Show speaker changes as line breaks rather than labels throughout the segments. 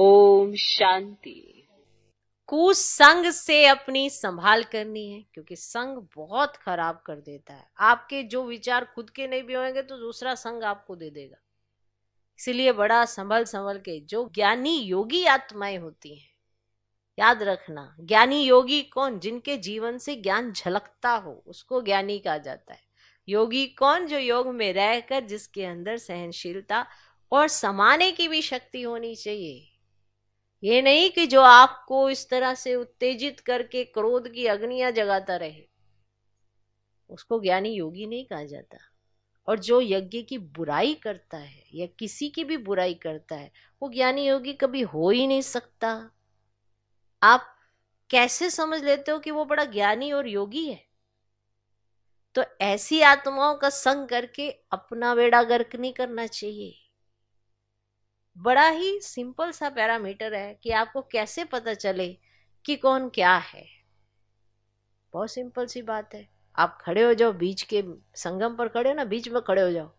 ओम शांति कुसंग से अपनी संभाल करनी है क्योंकि संग बहुत खराब कर देता है आपके जो विचार खुद के नहीं भी होंगे तो दूसरा संग आपको दे देगा इसलिए बड़ा संभल संभल के जो ज्ञानी योगी आत्माएं होती हैं याद रखना ज्ञानी योगी कौन जिनके जीवन से ज्ञान झलकता हो उसको ज्ञानी कहा जाता है योगी कौन जो योग में रहकर जिसके अंदर सहनशीलता और समाने की भी शक्ति होनी चाहिए ये नहीं कि जो आपको इस तरह से उत्तेजित करके क्रोध की अग्नियां जगाता रहे उसको ज्ञानी योगी नहीं कहा जाता और जो यज्ञ की बुराई करता है या किसी की भी बुराई करता है वो ज्ञानी योगी कभी हो ही नहीं सकता आप कैसे समझ लेते हो कि वो बड़ा ज्ञानी और योगी है तो ऐसी आत्माओं का संग करके अपना बेड़ा गर्क नहीं करना चाहिए बड़ा ही सिंपल सा पैरामीटर है कि आपको कैसे पता चले कि कौन क्या है बहुत सिंपल सी बात है आप खड़े हो जाओ बीच के संगम पर खड़े हो ना बीच में खड़े हो जाओ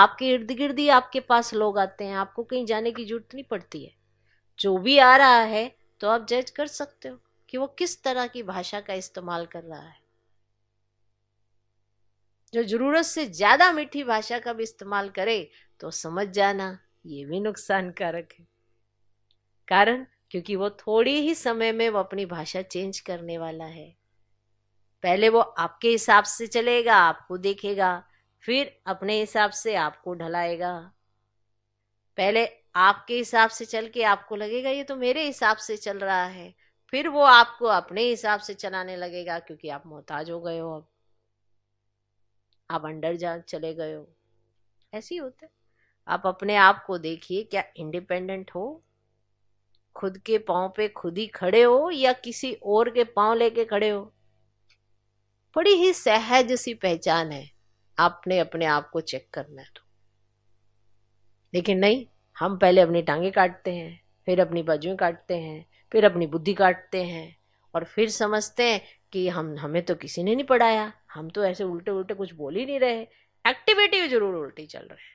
आपके इर्द गिर्द ही आपके पास लोग आते हैं आपको कहीं जाने की जरूरत नहीं पड़ती है जो भी आ रहा है तो आप जज कर सकते हो कि वो किस तरह की भाषा का इस्तेमाल कर रहा है जो जरूरत से ज्यादा मीठी भाषा का भी इस्तेमाल करे तो समझ जाना ये भी नुकसान कारक है कारण क्योंकि वो थोड़ी ही समय में वो अपनी भाषा चेंज करने वाला है पहले वो आपके हिसाब से चलेगा आपको देखेगा फिर अपने हिसाब से आपको ढलाएगा पहले आपके हिसाब से चल के आपको लगेगा ये तो मेरे हिसाब से चल रहा है फिर वो आपको अपने हिसाब से चलाने लगेगा क्योंकि आप मोहताज हो गए हो अब आप अंडर जा चले गए हो ऐसे ही होता है आप अपने आप को देखिए क्या इंडिपेंडेंट हो खुद के पांव पे खुद ही खड़े हो या किसी और के पांव लेके खड़े हो बड़ी ही सहज सी पहचान है आपने अपने आप को चेक करना है तो लेकिन नहीं हम पहले अपनी टांगे काटते हैं फिर अपनी बाजुएं काटते हैं फिर अपनी बुद्धि काटते हैं और फिर समझते हैं कि हम हमें तो किसी ने नहीं पढ़ाया हम तो ऐसे उल्टे उल्टे कुछ बोल ही नहीं रहे एक्टिविटी जरूर उल्टी चल रहे हैं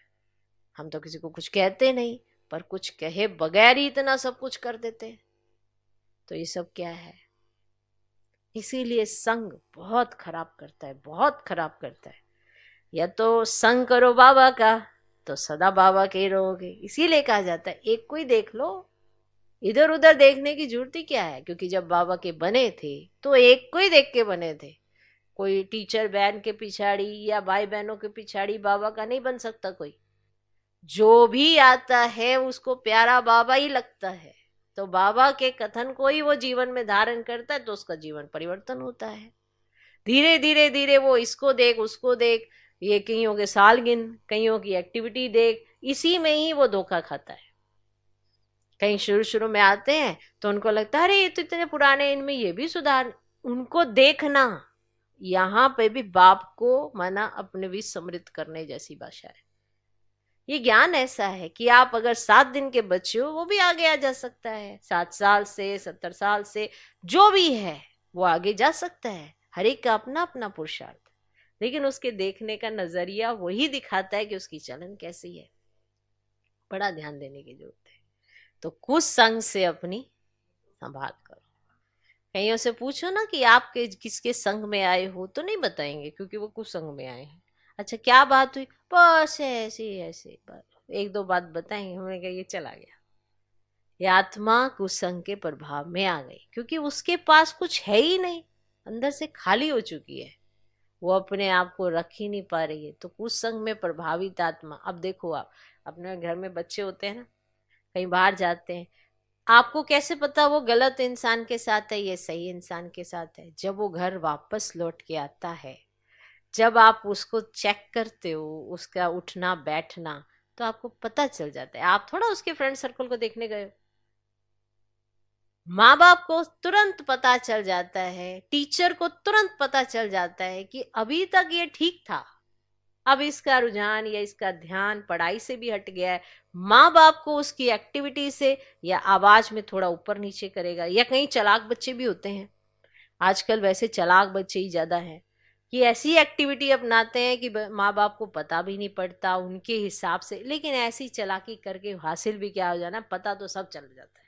हम तो किसी को कुछ कहते नहीं पर कुछ कहे बगैर ही इतना सब कुछ कर देते तो ये सब क्या है इसीलिए संग बहुत खराब करता है बहुत खराब करता है या तो संग करो बाबा का तो सदा बाबा के ही रहोगे इसीलिए कहा जाता है एक कोई देख लो इधर उधर देखने की जरूरत ही क्या है क्योंकि जब बाबा के बने थे तो एक को ही देख के बने थे कोई टीचर बहन के पिछाड़ी या भाई बहनों के पिछाड़ी बाबा का नहीं बन सकता कोई जो भी आता है उसको प्यारा बाबा ही लगता है तो बाबा के कथन को ही वो जीवन में धारण करता है तो उसका जीवन परिवर्तन होता है धीरे धीरे धीरे वो इसको देख उसको देख ये कईयों के साल गिन कईयों की एक्टिविटी देख इसी में ही वो धोखा खाता है कहीं शुरू शुरू में आते हैं तो उनको लगता है अरे ये तो इतने पुराने इनमें ये भी सुधार उनको देखना यहाँ पे भी बाप को माना अपने भी समृद्ध करने जैसी भाषा है ये ज्ञान ऐसा है कि आप अगर सात दिन के बच्चे हो वो भी आगे आ जा सकता है सात साल से सत्तर साल से जो भी है वो आगे जा सकता है हर एक का अपना अपना पुरुषार्थ लेकिन उसके देखने का नजरिया वही दिखाता है कि उसकी चलन कैसी है बड़ा ध्यान देने की जरूरत है तो कुछ संग से अपनी संभाल करो कहीं से पूछो ना कि आप किसके संग में आए हो तो नहीं बताएंगे क्योंकि वो कुछ संग में आए हैं अच्छा क्या बात हुई बस ऐसी बस एक दो बात बताई हमने कहा ये चला गया ये आत्मा कुसंग के प्रभाव में आ गई क्योंकि उसके पास कुछ है ही नहीं अंदर से खाली हो चुकी है वो अपने आप को रख ही नहीं पा रही है तो कुसंग में प्रभावित आत्मा अब देखो आप अपने घर में बच्चे होते हैं ना कहीं बाहर जाते हैं आपको कैसे पता वो गलत इंसान के साथ है ये सही इंसान के साथ है जब वो घर वापस लौट के आता है जब आप उसको चेक करते हो उसका उठना बैठना तो आपको पता चल जाता है आप थोड़ा उसके फ्रेंड सर्कल को देखने गए माँ बाप को तुरंत पता चल जाता है टीचर को तुरंत पता चल जाता है कि अभी तक ये ठीक था अब इसका रुझान या इसका ध्यान पढ़ाई से भी हट गया है माँ बाप को उसकी एक्टिविटी से या आवाज में थोड़ा ऊपर नीचे करेगा या कहीं चलाक बच्चे भी होते हैं आजकल वैसे चलाक बच्चे ही ज्यादा हैं कि ऐसी एक्टिविटी अपनाते हैं कि माँ बाप को पता भी नहीं पड़ता उनके हिसाब से लेकिन ऐसी चलाकी करके हासिल भी क्या हो जाना पता तो सब चल जाता है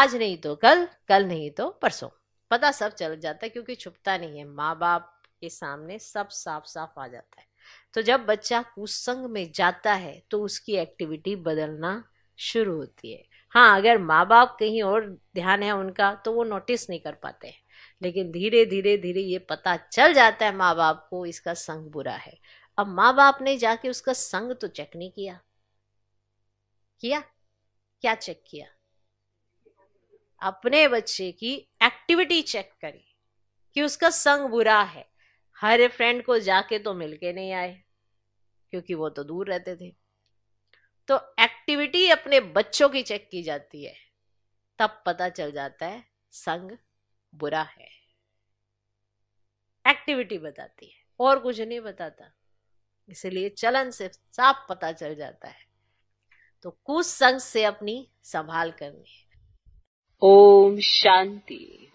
आज नहीं तो कल कल नहीं तो परसों पता सब चल जाता है क्योंकि छुपता नहीं है माँ बाप के सामने सब साफ साफ आ जाता है तो जब बच्चा कुसंग में जाता है तो उसकी एक्टिविटी बदलना शुरू होती है हाँ अगर माँ बाप कहीं और ध्यान है उनका तो वो नोटिस नहीं कर पाते हैं लेकिन धीरे धीरे धीरे ये पता चल जाता है माँ बाप को इसका संग बुरा है अब माँ बाप ने जाके उसका संग तो चेक नहीं किया किया क्या चेक किया अपने बच्चे की एक्टिविटी चेक करी कि उसका संग बुरा है हर फ्रेंड को जाके तो मिलके नहीं आए क्योंकि वो तो दूर रहते थे तो एक्ट एक्टिविटी अपने बच्चों की चेक की जाती है तब पता चल जाता है संग बुरा है एक्टिविटी बताती है और कुछ नहीं बताता इसलिए चलन से साफ पता चल जाता है तो कुछ संग से अपनी संभाल करनी है ओम शांति